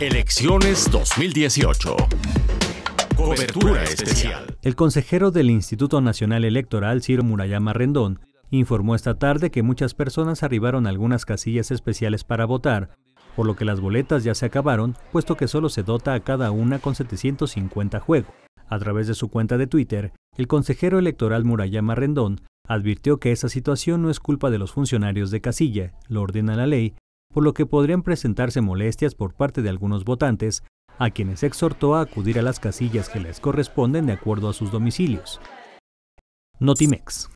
Elecciones 2018. Cobertura especial. El consejero del Instituto Nacional Electoral, Ciro Murayama Rendón, informó esta tarde que muchas personas arribaron a algunas casillas especiales para votar, por lo que las boletas ya se acabaron, puesto que solo se dota a cada una con 750 juegos. A través de su cuenta de Twitter, el consejero electoral Murayama Rendón advirtió que esa situación no es culpa de los funcionarios de casilla, lo ordena la ley, por lo que podrían presentarse molestias por parte de algunos votantes, a quienes exhortó a acudir a las casillas que les corresponden de acuerdo a sus domicilios. Notimex.